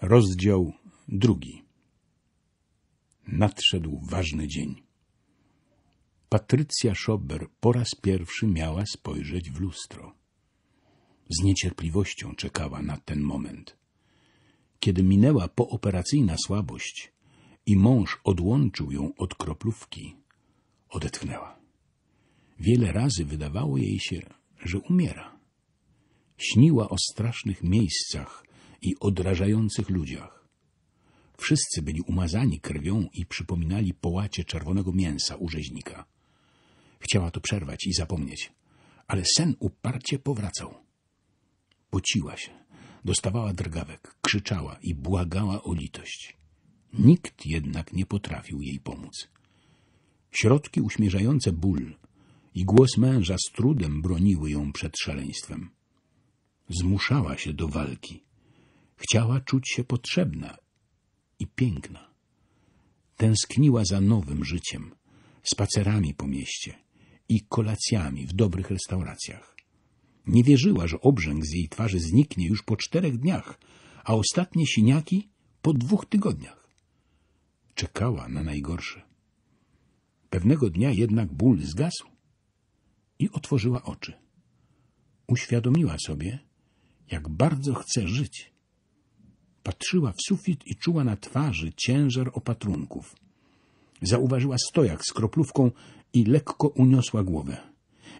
Rozdział drugi Nadszedł ważny dzień. Patrycja Schober po raz pierwszy miała spojrzeć w lustro. Z niecierpliwością czekała na ten moment. Kiedy minęła pooperacyjna słabość i mąż odłączył ją od kroplówki, odetchnęła. Wiele razy wydawało jej się, że umiera. Śniła o strasznych miejscach, i odrażających ludziach. Wszyscy byli umazani krwią i przypominali połacie czerwonego mięsa u rzeźnika. Chciała to przerwać i zapomnieć, ale sen uparcie powracał. Pociła się, dostawała drgawek, krzyczała i błagała o litość. Nikt jednak nie potrafił jej pomóc. Środki uśmierzające ból i głos męża z trudem broniły ją przed szaleństwem. Zmuszała się do walki. Chciała czuć się potrzebna i piękna. Tęskniła za nowym życiem, spacerami po mieście i kolacjami w dobrych restauracjach. Nie wierzyła, że obrzęk z jej twarzy zniknie już po czterech dniach, a ostatnie siniaki po dwóch tygodniach. Czekała na najgorsze. Pewnego dnia jednak ból zgasł i otworzyła oczy. Uświadomiła sobie, jak bardzo chce żyć Patrzyła w sufit i czuła na twarzy ciężar opatrunków. Zauważyła stojak z kroplówką i lekko uniosła głowę.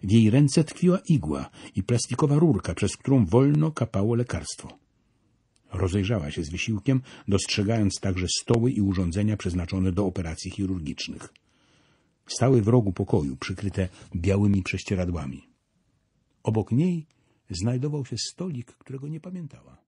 W jej ręce tkwiła igła i plastikowa rurka, przez którą wolno kapało lekarstwo. Rozejrzała się z wysiłkiem, dostrzegając także stoły i urządzenia przeznaczone do operacji chirurgicznych. Stały w rogu pokoju, przykryte białymi prześcieradłami. Obok niej znajdował się stolik, którego nie pamiętała.